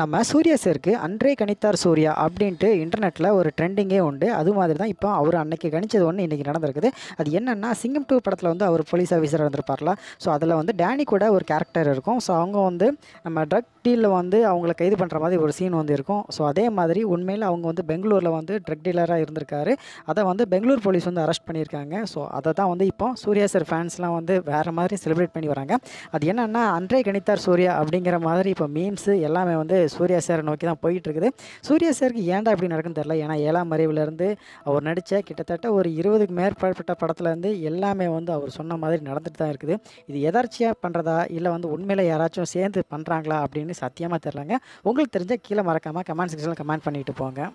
நம்ம சூரிய சேர்க்கு அன்றே கணித்தார் சூர்யா அப்படின்ட்டு இன்டர்நெட்டில் ஒரு ட்ரெண்டிங்கே உண்டு அது மாதிரி தான் இப்போ அவர் அன்னைக்கு கணிச்சது ஒன்று இன்றைக்கி நடந்திருக்குது அது என்னென்னா சிங்கம் டூ படத்தில் வந்து அவர் போலீஸ் ஆஃபீஸர் இருந்திருப்பார்ல ஸோ அதில் வந்து டேனி கூட ஒரு கேரக்டர் இருக்கும் ஸோ அவங்க வந்து நம்ம ட்ரக் அப்பீலில் வந்து அவங்கள கைது பண்ணுற மாதிரி ஒரு சீன் வந்து இருக்கும் ஸோ அதே மாதிரி உண்மையில் அவங்க வந்து பெங்களூரில் வந்து ட்ரக் டீலராக இருந்திருக்காரு அதை வந்து பெங்களூர் போலீஸ் வந்து அரெஸ்ட் பண்ணியிருக்காங்க ஸோ அதை தான் வந்து இப்போ சூர்யா சார் ஃபேன்ஸ்லாம் வந்து வேறு மாதிரி செலிப்ரேட் பண்ணி வராங்க அது என்னென்னா அன்றே கணித்தார் சூர்யா அப்படிங்கிற மாதிரி இப்போ மீம்ஸு எல்லாமே வந்து சூர்யா சார் நோக்கி தான் போயிட்டுருக்குது சூர்யா சாருக்கு ஏன்டா இப்படி நடக்குன்னு தெரில ஏன்னா ஏழாம் அறிவுலேருந்து அவர் நடித்த கிட்டத்தட்ட ஒரு இருபதுக்கு மேற்பட்ட படத்துலேருந்து எல்லாமே வந்து அவர் சொன்ன மாதிரி நடந்துட்டு தான் இருக்குது இது எதர்ச்சியாக பண்ணுறதா இல்லை வந்து உண்மையில் யாராச்சும் சேர்ந்து பண்ணுறாங்களா அப்படின்னு சத்தியமாக தெரிலங்க உங்களுக்கு தெரிஞ்ச கீழே மறக்காமல் கமெண்ட் செக்ஷனில் கமெண்ட் பண்ணிவிட்டு போங்க